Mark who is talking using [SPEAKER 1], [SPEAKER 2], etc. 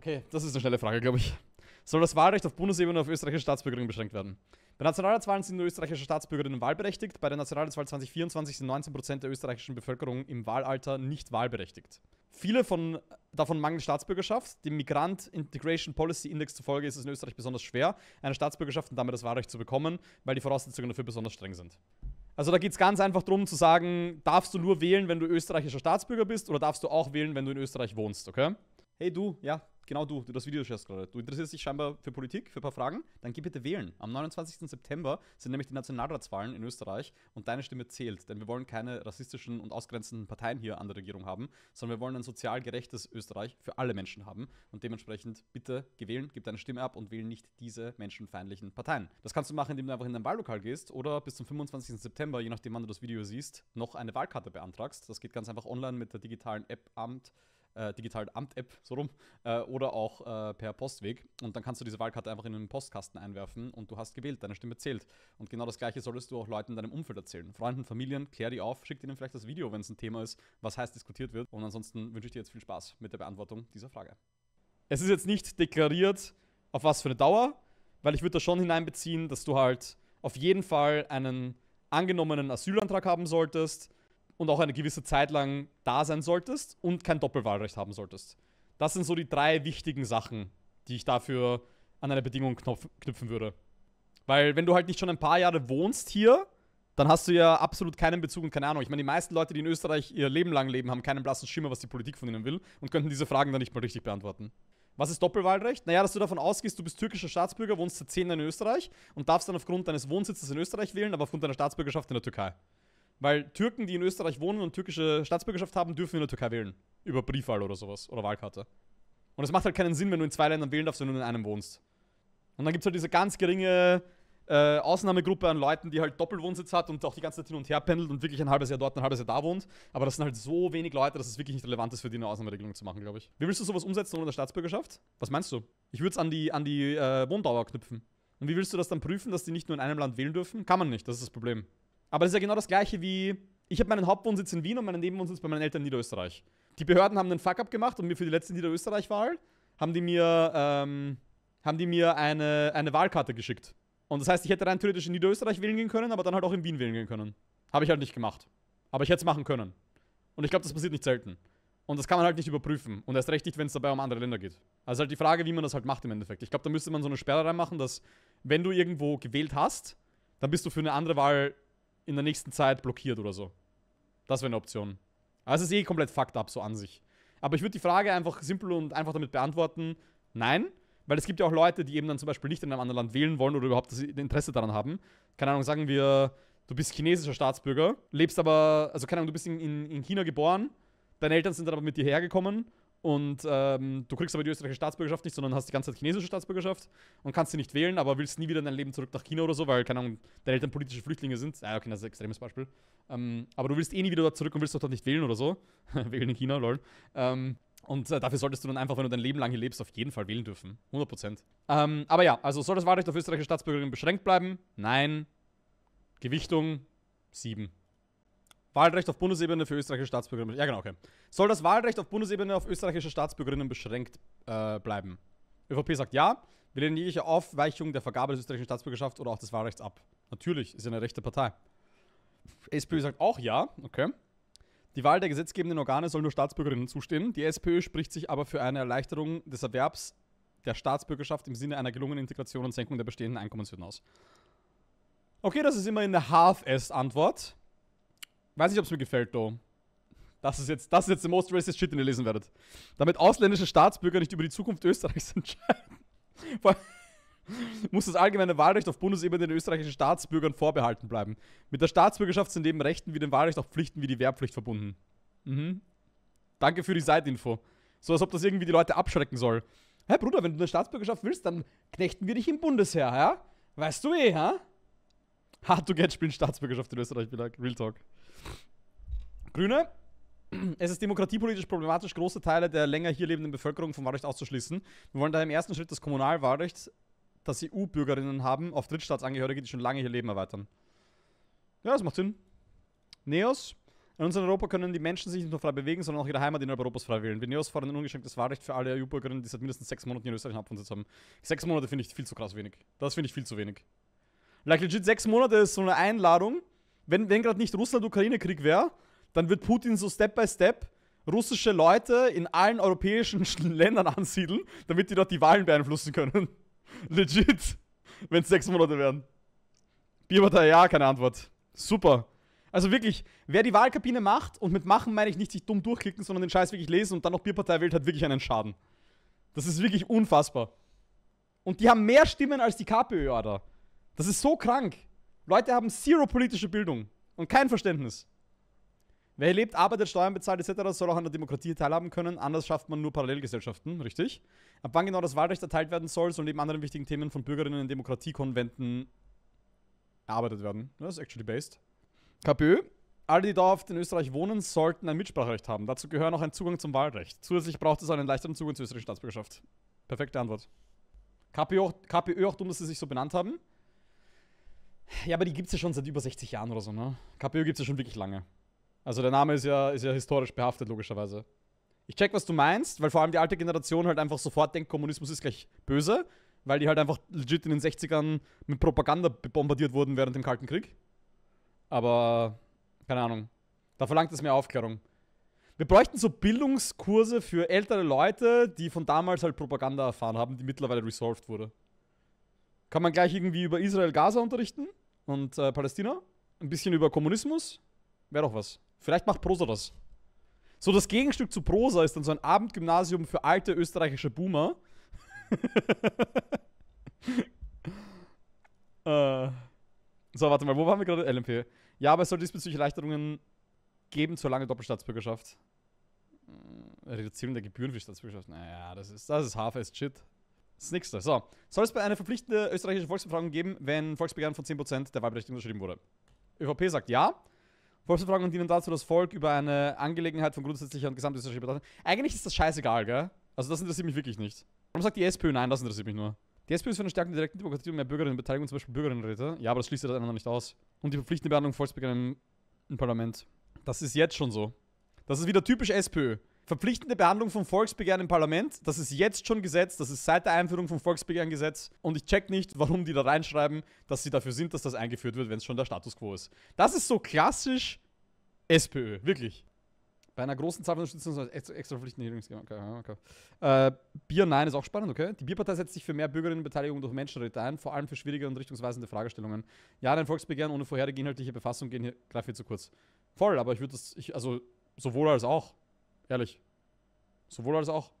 [SPEAKER 1] okay, das ist eine schnelle Frage, glaube ich. Soll das Wahlrecht auf Bundesebene auf österreichische Staatsbürgerinnen beschränkt werden? Bei Nationalratswahlen sind nur österreichische Staatsbürgerinnen wahlberechtigt. Bei der Nationalratswahl 2024 sind 19% der österreichischen Bevölkerung im Wahlalter nicht wahlberechtigt. Viele von, davon mangeln Staatsbürgerschaft. Dem Migrant Integration Policy Index zufolge ist es in Österreich besonders schwer, eine Staatsbürgerschaft und damit das Wahlrecht zu bekommen, weil die Voraussetzungen dafür besonders streng sind. Also da geht es ganz einfach darum zu sagen, darfst du nur wählen, wenn du österreichischer Staatsbürger bist oder darfst du auch wählen, wenn du in Österreich wohnst, okay? Hey du, ja, genau du, du das Video schaust gerade. Du interessierst dich scheinbar für Politik, für ein paar Fragen. Dann geh bitte wählen. Am 29. September sind nämlich die Nationalratswahlen in Österreich und deine Stimme zählt. Denn wir wollen keine rassistischen und ausgrenzenden Parteien hier an der Regierung haben, sondern wir wollen ein sozial gerechtes Österreich für alle Menschen haben. Und dementsprechend bitte geh wählen, gib deine Stimme ab und wähle nicht diese menschenfeindlichen Parteien. Das kannst du machen, indem du einfach in dein Wahllokal gehst oder bis zum 25. September, je nachdem wann du das Video siehst, noch eine Wahlkarte beantragst. Das geht ganz einfach online mit der digitalen App Amt äh, digitalen Amt-App, so rum, äh, oder auch äh, per Postweg. Und dann kannst du diese Wahlkarte einfach in den Postkasten einwerfen und du hast gewählt, deine Stimme zählt. Und genau das Gleiche solltest du auch Leuten in deinem Umfeld erzählen. Freunden, Familien, klär die auf, schick ihnen vielleicht das Video, wenn es ein Thema ist, was heiß diskutiert wird. Und ansonsten wünsche ich dir jetzt viel Spaß mit der Beantwortung dieser Frage. Es ist jetzt nicht deklariert, auf was für eine Dauer, weil ich würde da schon hineinbeziehen, dass du halt auf jeden Fall einen angenommenen Asylantrag haben solltest, und auch eine gewisse Zeit lang da sein solltest und kein Doppelwahlrecht haben solltest. Das sind so die drei wichtigen Sachen, die ich dafür an eine Bedingung knüpfen würde. Weil wenn du halt nicht schon ein paar Jahre wohnst hier, dann hast du ja absolut keinen Bezug und keine Ahnung. Ich meine, die meisten Leute, die in Österreich ihr Leben lang leben, haben keinen blassen Schimmer, was die Politik von ihnen will und könnten diese Fragen dann nicht mal richtig beantworten. Was ist Doppelwahlrecht? Naja, dass du davon ausgehst, du bist türkischer Staatsbürger, wohnst seit zehn Jahren in Österreich und darfst dann aufgrund deines Wohnsitzes in Österreich wählen, aber aufgrund deiner Staatsbürgerschaft in der Türkei. Weil Türken, die in Österreich wohnen und türkische Staatsbürgerschaft haben, dürfen in der Türkei wählen. Über Briefwahl oder sowas. Oder Wahlkarte. Und es macht halt keinen Sinn, wenn du in zwei Ländern wählen darfst, wenn du in einem wohnst. Und dann gibt es halt diese ganz geringe äh, Ausnahmegruppe an Leuten, die halt Doppelwohnsitz hat und auch die ganze Zeit hin und her pendelt und wirklich ein halbes Jahr dort, ein halbes Jahr da wohnt. Aber das sind halt so wenig Leute, dass es wirklich nicht relevant ist, für die eine Ausnahmeregelung zu machen, glaube ich. Wie willst du sowas umsetzen ohne der Staatsbürgerschaft? Was meinst du? Ich würde es an die, an die äh, Wohndauer knüpfen. Und wie willst du das dann prüfen, dass die nicht nur in einem Land wählen dürfen? Kann man nicht, das ist das Problem. Aber das ist ja genau das gleiche wie, ich habe meinen Hauptwohnsitz in Wien und meinen Nebenwohnsitz bei meinen Eltern in Niederösterreich. Die Behörden haben einen Fuck-up gemacht und mir für die letzte Niederösterreich-Wahl haben die mir, ähm, haben die mir eine, eine Wahlkarte geschickt. Und das heißt, ich hätte rein theoretisch in Niederösterreich wählen gehen können, aber dann halt auch in Wien wählen gehen können. Habe ich halt nicht gemacht. Aber ich hätte es machen können. Und ich glaube, das passiert nicht selten. Und das kann man halt nicht überprüfen. Und erst recht nicht, wenn es dabei um andere Länder geht. Also halt die Frage, wie man das halt macht im Endeffekt. Ich glaube, da müsste man so eine Sperre reinmachen, dass wenn du irgendwo gewählt hast, dann bist du für eine andere Wahl in der nächsten Zeit blockiert oder so. Das wäre eine Option. Also es ist eh komplett fucked up, so an sich. Aber ich würde die Frage einfach simpel und einfach damit beantworten, nein. Weil es gibt ja auch Leute, die eben dann zum Beispiel nicht in einem anderen Land wählen wollen oder überhaupt das Interesse daran haben. Keine Ahnung, sagen wir, du bist chinesischer Staatsbürger, lebst aber, also keine Ahnung, du bist in, in, in China geboren, deine Eltern sind dann aber mit dir hergekommen und ähm, du kriegst aber die österreichische Staatsbürgerschaft nicht, sondern hast die ganze Zeit chinesische Staatsbürgerschaft und kannst sie nicht wählen, aber willst nie wieder in dein Leben zurück nach China oder so, weil, keine Ahnung, deine Eltern politische Flüchtlinge sind. Ja, okay, das ist ein extremes Beispiel. Ähm, aber du willst eh nie wieder dort zurück und willst doch dort nicht wählen oder so. wählen in China, lol. Ähm, und äh, dafür solltest du dann einfach, wenn du dein Leben lang hier lebst, auf jeden Fall wählen dürfen. 100 Prozent. Ähm, aber ja, also soll das Wahlrecht auf österreichische Staatsbürgerinnen beschränkt bleiben? Nein. Gewichtung 7. Wahlrecht auf Bundesebene für österreichische Staatsbürgerinnen. Ja, genau, okay. Soll das Wahlrecht auf Bundesebene auf österreichische Staatsbürgerinnen beschränkt äh, bleiben? ÖVP sagt ja. Wir lehnen jegliche Aufweichung der Vergabe des österreichischen Staatsbürgerschaft oder auch des Wahlrechts ab. Natürlich, ist ja eine rechte Partei. SPÖ sagt auch ja, okay. Die Wahl der gesetzgebenden Organe soll nur Staatsbürgerinnen zustehen. Die SPÖ spricht sich aber für eine Erleichterung des Erwerbs der Staatsbürgerschaft im Sinne einer gelungenen Integration und Senkung der bestehenden Einkommenshürden aus. Okay, das ist immer in der Half-S-Antwort. Weiß nicht, ob es mir gefällt, though. Das ist jetzt, das ist jetzt the most racist shit, den ihr lesen werdet. Damit ausländische Staatsbürger nicht über die Zukunft Österreichs entscheiden. Vor muss das allgemeine Wahlrecht auf Bundesebene den österreichischen Staatsbürgern vorbehalten bleiben. Mit der Staatsbürgerschaft sind neben Rechten wie dem Wahlrecht auch Pflichten wie die Wehrpflicht verbunden. Mhm. Danke für die Seitinfo. So als ob das irgendwie die Leute abschrecken soll. Hä, hey, Bruder, wenn du eine Staatsbürgerschaft willst, dann knechten wir dich im Bundesheer, ja? Weißt du eh, ja? Hard to get spielen Staatsbürgerschaft in Österreich wieder. Real Talk. Grüne. Es ist demokratiepolitisch problematisch, große Teile der länger hier lebenden Bevölkerung vom Wahlrecht auszuschließen. Wir wollen daher im ersten Schritt das Kommunalwahlrecht, das EU-Bürgerinnen haben, auf Drittstaatsangehörige, die schon lange hier leben, erweitern. Ja, das macht Sinn. Neos. In unserem Europa können die Menschen sich nicht nur frei bewegen, sondern auch ihre Heimat in Europas frei wählen. Wir Neos fordern ein ungeschränktes Wahlrecht für alle EU-Bürgerinnen, die seit mindestens sechs Monaten in Österreich einen Abwohnsitz haben. Sechs Monate finde ich viel zu krass wenig. Das finde ich viel zu wenig. Like legit sechs Monate ist so eine Einladung. Wenn, wenn gerade nicht Russland-Ukraine-Krieg wäre, dann wird Putin so Step by Step russische Leute in allen europäischen Ländern ansiedeln, damit die dort die Wahlen beeinflussen können. legit. Wenn es sechs Monate wären. Bierpartei, ja, keine Antwort. Super. Also wirklich, wer die Wahlkabine macht, und mit machen meine ich nicht sich dumm durchklicken, sondern den Scheiß wirklich lesen und dann noch Bierpartei wählt, hat wirklich einen Schaden. Das ist wirklich unfassbar. Und die haben mehr Stimmen als die KPÖ, Alter. Das ist so krank. Leute haben zero politische Bildung und kein Verständnis. Wer hier lebt, arbeitet, Steuern bezahlt etc., soll auch an der Demokratie teilhaben können. Anders schafft man nur Parallelgesellschaften, richtig? Ab wann genau das Wahlrecht erteilt werden soll, soll neben anderen wichtigen Themen von Bürgerinnen in Demokratiekonventen erarbeitet werden. Das ist actually based. KPÖ. Alle, die dauerhaft in Österreich wohnen, sollten ein Mitspracherecht haben. Dazu gehören auch ein Zugang zum Wahlrecht. Zusätzlich braucht es einen leichteren Zugang zur österreichischen Staatsbürgerschaft. Perfekte Antwort. KPÖ auch, KPÖ auch dumm, dass sie sich so benannt haben. Ja, aber die gibt es ja schon seit über 60 Jahren oder so, ne? KPÖ gibt es ja schon wirklich lange. Also der Name ist ja, ist ja historisch behaftet, logischerweise. Ich check, was du meinst, weil vor allem die alte Generation halt einfach sofort denkt, Kommunismus ist gleich böse, weil die halt einfach legit in den 60ern mit Propaganda bombardiert wurden während dem Kalten Krieg. Aber, keine Ahnung. Da verlangt es mehr Aufklärung. Wir bräuchten so Bildungskurse für ältere Leute, die von damals halt Propaganda erfahren haben, die mittlerweile resolved wurde. Kann man gleich irgendwie über Israel-Gaza unterrichten? und äh, Palästina. Ein bisschen über Kommunismus. Wäre doch was. Vielleicht macht Prosa das. So, das Gegenstück zu Prosa ist dann so ein Abendgymnasium für alte österreichische Boomer. äh, so, warte mal, wo waren wir gerade? LMP. Ja, aber es soll diesbezüglich Erleichterungen geben zur langen Doppelstaatsbürgerschaft. Äh, Reduzierung der Gebühren für Staatsbürgerschaft. Naja, das ist, das ist half-assed shit. Das nächste. So. Soll es bei einer verpflichtenden österreichischen Volksbefragung geben, wenn Volksbegehren von 10% der Wahlberechtigung unterschrieben wurde? ÖVP sagt ja. Volksbefragungen dienen dazu, das Volk über eine Angelegenheit von grundsätzlicher und gesamtösterreichischer Bedeutung. Eigentlich ist das scheißegal, gell? Also das interessiert mich wirklich nicht. Warum sagt die SPÖ nein? Das interessiert mich nur. Die SPÖ ist für eine stärkende direkte Demokratie und mehr Bürgerinnenbeteiligung, zum Beispiel Bürgerinnenräte. Ja, aber das schließt ja das andere nicht aus. Und die verpflichtende Behandlung Volksbegehren im Parlament. Das ist jetzt schon so. Das ist wieder typisch SPÖ. Verpflichtende Behandlung von Volksbegehren im Parlament, das ist jetzt schon Gesetz, das ist seit der Einführung vom Volksbegehren Gesetz und ich check nicht, warum die da reinschreiben, dass sie dafür sind, dass das eingeführt wird, wenn es schon der Status quo ist. Das ist so klassisch SPÖ, wirklich. Bei einer großen Zahl von Unterstützern also extra, extra verpflichtende Regierungsgeber. Okay, okay. Äh, Bier Nein ist auch spannend, okay? Die Bierpartei setzt sich für mehr Bürgerinnenbeteiligung durch Menschenrechte ein, vor allem für schwierige und richtungsweisende Fragestellungen. Ja, ein Volksbegehren ohne vorherige inhaltliche Befassung gehen hier, greift hier zu kurz. Voll, aber ich würde das, ich, also sowohl als auch. Ehrlich. Sowohl als auch.